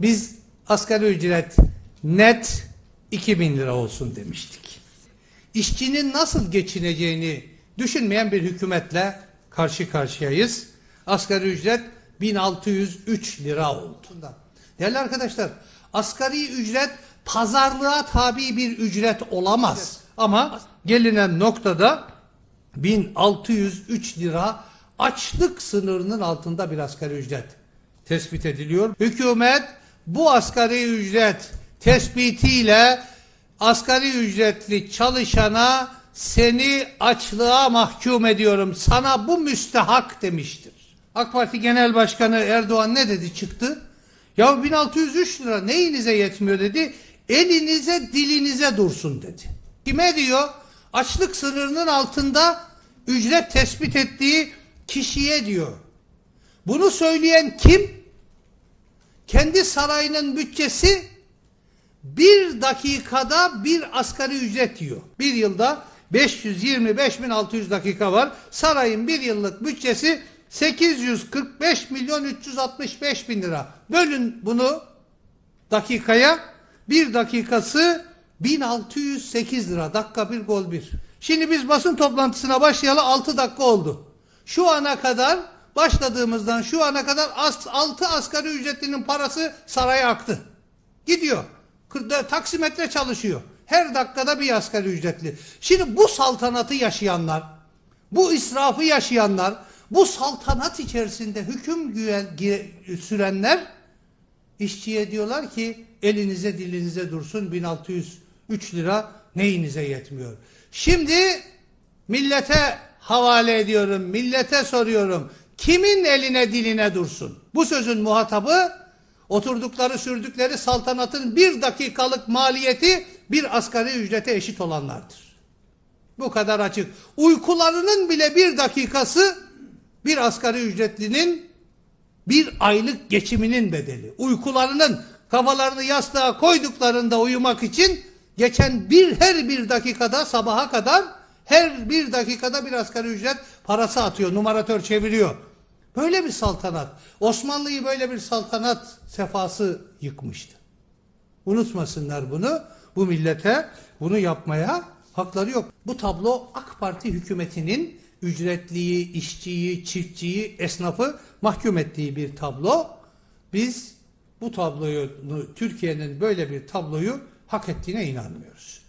Biz asgari ücret net 2000 lira olsun demiştik. İşçinin nasıl geçineceğini düşünmeyen bir hükümetle karşı karşıyayız. Asgari ücret 1603 lira oldu. Değerli arkadaşlar, asgari ücret pazarlığa tabi bir ücret olamaz. Ama gelinen noktada 1603 lira açlık sınırının altında bir asgari ücret tespit ediliyor. Hükümet bu asgari ücret tespitiyle asgari ücretli çalışana seni açlığa mahkum ediyorum. Sana bu müstehak demiştir. AK Parti Genel Başkanı Erdoğan ne dedi çıktı? Ya 1603 lira neyinize yetmiyor dedi. Elinize dilinize dursun dedi. Kime diyor? Açlık sınırının altında ücret tespit ettiği kişiye diyor. Bunu söyleyen kim? kendi sarayının bütçesi bir dakikada bir asgari ücret diyor. Bir yılda 525.600 dakika var. Sarayın bir yıllık bütçesi 845 milyon 365 bin lira. Bölün bunu dakikaya. Bir dakikası 1608 lira. Dakika bir gol bir. Şimdi biz basın toplantısına başlayalı 6 dakika oldu. Şu ana kadar başladığımızdan şu ana kadar as, 6 asgari ücretlinin parası saraya aktı. Gidiyor. Taksimetre çalışıyor. Her dakikada bir asgari ücretli. Şimdi bu saltanatı yaşayanlar, bu israfı yaşayanlar, bu saltanat içerisinde hüküm güven, sürenler işçiye diyorlar ki elinize dilinize dursun 1603 lira neyinize yetmiyor. Şimdi millete havale ediyorum, millete soruyorum kimin eline diline dursun? Bu sözün muhatabı oturdukları sürdükleri saltanatın bir dakikalık maliyeti bir asgari ücrete eşit olanlardır. Bu kadar açık. Uykularının bile bir dakikası bir asgari ücretlinin bir aylık geçiminin bedeli. Uykularının kafalarını yastığa koyduklarında uyumak için geçen bir her bir dakikada sabaha kadar her bir dakikada bir asgari ücret parası atıyor, numaratör çeviriyor. Böyle bir saltanat, Osmanlı'yı böyle bir saltanat sefası yıkmıştı. Unutmasınlar bunu, bu millete bunu yapmaya hakları yok. Bu tablo AK Parti hükümetinin ücretliyi, işçiyi, çiftçiyi, esnafı mahkum ettiği bir tablo. Biz bu tabloyu, Türkiye'nin böyle bir tabloyu hak ettiğine inanmıyoruz.